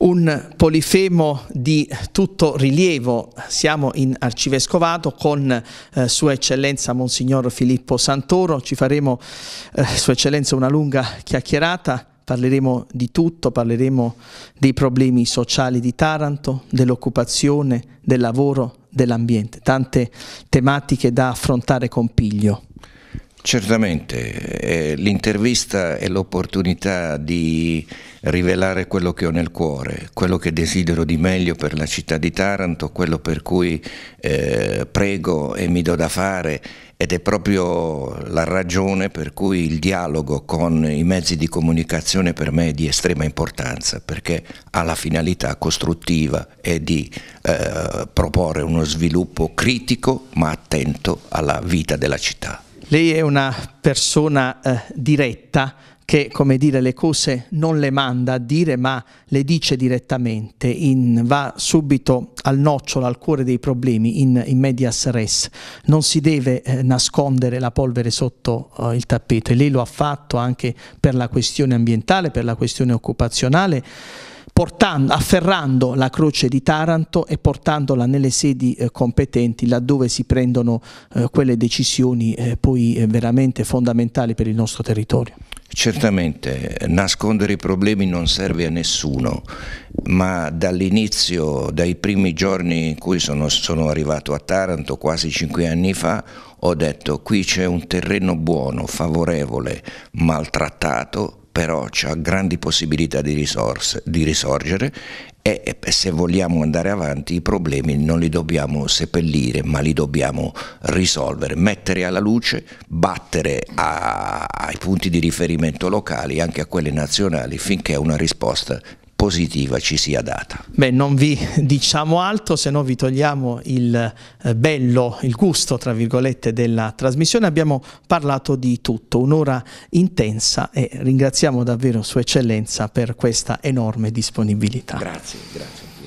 un polifemo di tutto rilievo. Siamo in arcivescovato con eh, Sua Eccellenza Monsignor Filippo Santoro, ci faremo, eh, Sua Eccellenza, una lunga chiacchierata. Parleremo di tutto, parleremo dei problemi sociali di Taranto, dell'occupazione, del lavoro, dell'ambiente, tante tematiche da affrontare con piglio. Certamente, eh, l'intervista è l'opportunità di rivelare quello che ho nel cuore, quello che desidero di meglio per la città di Taranto, quello per cui eh, prego e mi do da fare ed è proprio la ragione per cui il dialogo con i mezzi di comunicazione per me è di estrema importanza perché ha la finalità costruttiva e di eh, proporre uno sviluppo critico ma attento alla vita della città. Lei è una persona eh, diretta che, come dire, le cose non le manda a dire, ma le dice direttamente, in, va subito al nocciolo, al cuore dei problemi, in, in medias res. Non si deve eh, nascondere la polvere sotto eh, il tappeto e lei lo ha fatto anche per la questione ambientale, per la questione occupazionale portando, afferrando la croce di Taranto e portandola nelle sedi eh, competenti laddove si prendono eh, quelle decisioni eh, poi eh, veramente fondamentali per il nostro territorio. Certamente, nascondere i problemi non serve a nessuno, ma dall'inizio, dai primi giorni in cui sono, sono arrivato a Taranto, quasi cinque anni fa, ho detto qui c'è un terreno buono, favorevole, maltrattato, però ha grandi possibilità di, risorse, di risorgere e, e se vogliamo andare avanti i problemi non li dobbiamo seppellire ma li dobbiamo risolvere, mettere alla luce, battere a, ai punti di riferimento locali anche a quelli nazionali finché una risposta positiva ci sia data. Beh, non vi diciamo altro, se no vi togliamo il eh, bello, il gusto, tra virgolette, della trasmissione. Abbiamo parlato di tutto, un'ora intensa e ringraziamo davvero Sua Eccellenza per questa enorme disponibilità. Grazie, grazie.